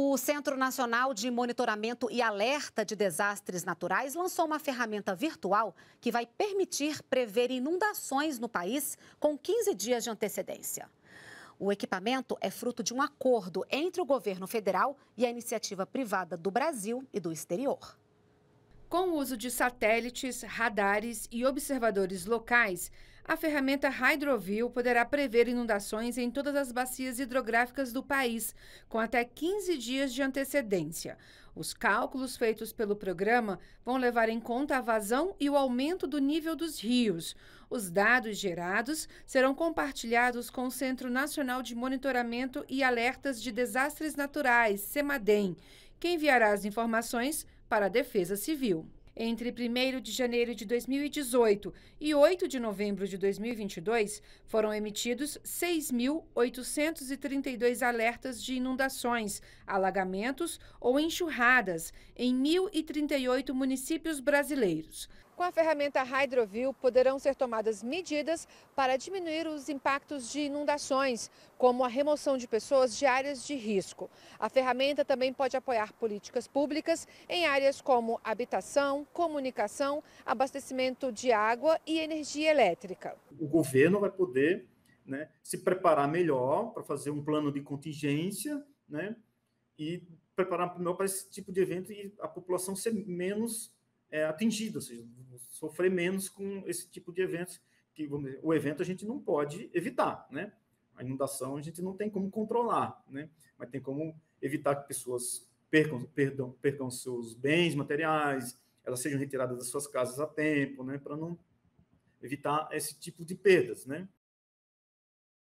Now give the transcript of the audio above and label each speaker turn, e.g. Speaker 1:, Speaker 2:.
Speaker 1: O Centro Nacional de Monitoramento e Alerta de Desastres Naturais lançou uma ferramenta virtual que vai permitir prever inundações no país com 15 dias de antecedência. O equipamento é fruto de um acordo entre o governo federal e a iniciativa privada do Brasil e do exterior. Com o
Speaker 2: uso de satélites, radares e observadores locais, a ferramenta Hydroview poderá prever inundações em todas as bacias hidrográficas do país, com até 15 dias de antecedência. Os cálculos feitos pelo programa vão levar em conta a vazão e o aumento do nível dos rios. Os dados gerados serão compartilhados com o Centro Nacional de Monitoramento e Alertas de Desastres Naturais, CEMADEM, que enviará as informações para a Defesa Civil. Entre 1 de janeiro de 2018 e 8 de novembro de 2022, foram emitidos 6.832 alertas de inundações, alagamentos ou enxurradas em 1.038 municípios brasileiros. Com a ferramenta Hydroview, poderão ser tomadas medidas para diminuir os impactos de inundações, como a remoção de pessoas de áreas de risco. A ferramenta também pode apoiar políticas públicas em áreas como habitação, comunicação, abastecimento de água e energia elétrica.
Speaker 3: O governo vai poder né, se preparar melhor para fazer um plano de contingência né, e preparar melhor para esse tipo de evento e a população ser menos é, atingido, ou seja, sofrer menos com esse tipo de eventos, que dizer, o evento a gente não pode evitar, né? A inundação a gente não tem como controlar, né? Mas tem como evitar que pessoas percam, perdão, percam seus bens materiais, elas sejam retiradas das suas casas a tempo, né? Para não evitar esse tipo de perdas, né?